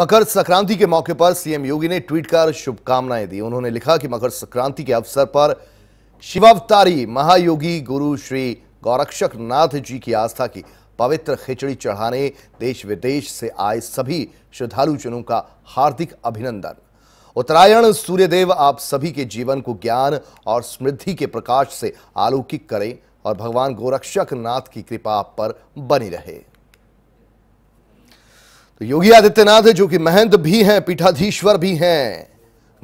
मकर संक्रांति के मौके पर सीएम योगी ने ट्वीट कर शुभकामनाएं दी उन्होंने लिखा कि मकर संक्रांति के अवसर पर शिवावतारी महायोगी गुरु श्री गौरक्षक नाथ जी की आस्था की पवित्र खिचड़ी चढ़ाने देश विदेश से आए सभी श्रद्धालुजनों का हार्दिक अभिनंदन उत्तरायण सूर्यदेव आप सभी के जीवन को ज्ञान और समृद्धि के प्रकाश से आलोकित करें और भगवान गोरक्षक नाथ की कृपा आप पर बनी रहे तो योगी आदित्यनाथ जो कि महंत भी हैं पीठाधीश्वर भी हैं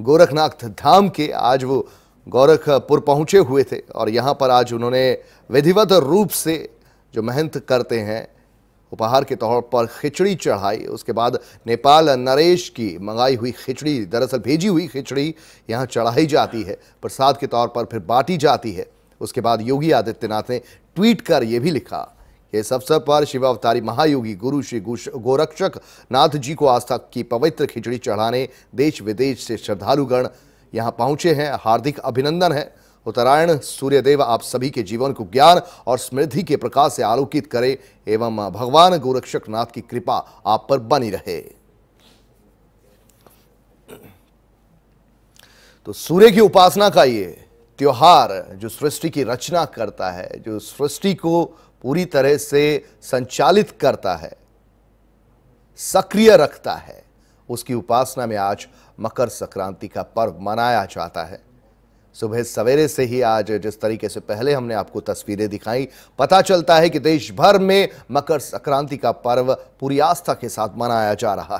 गोरखनाथ धाम के आज वो गोरखपुर पहुंचे हुए थे और यहाँ पर आज उन्होंने विधिवत रूप से जो महंत करते हैं उपहार के तौर पर खिचड़ी चढ़ाई उसके बाद नेपाल नरेश की मंगाई हुई खिचड़ी दरअसल भेजी हुई खिचड़ी यहाँ चढ़ाई जाती है प्रसाद के तौर पर फिर बांटी जाती है उसके बाद योगी आदित्यनाथ ने ट्वीट कर ये भी लिखा इस अवसर पर शिवावतारी महायोगी गुरु श्री गोरक्षक नाथ जी को आस्था की पवित्र खिचड़ी चढ़ाने देश विदेश से श्रद्धालुगण यहाँ पहुंचे हैं हार्दिक अभिनंदन है उत्तरायण सूर्यदेव आप सभी के जीवन को ज्ञान और समृद्धि के प्रकाश से आलोकित करे एवं भगवान गोरक्षक नाथ की कृपा आप पर बनी रहे तो सूर्य की उपासना का ये त्यौहार जो सृष्टि की रचना करता है जो सृष्टि को पूरी तरह से संचालित करता है सक्रिय रखता है उसकी उपासना में आज मकर संक्रांति का पर्व मनाया जाता है सुबह सवेरे से ही आज जिस तरीके से पहले हमने आपको तस्वीरें दिखाई पता चलता है कि देश भर में मकर संक्रांति का पर्व पूरी आस्था के साथ मनाया जा रहा है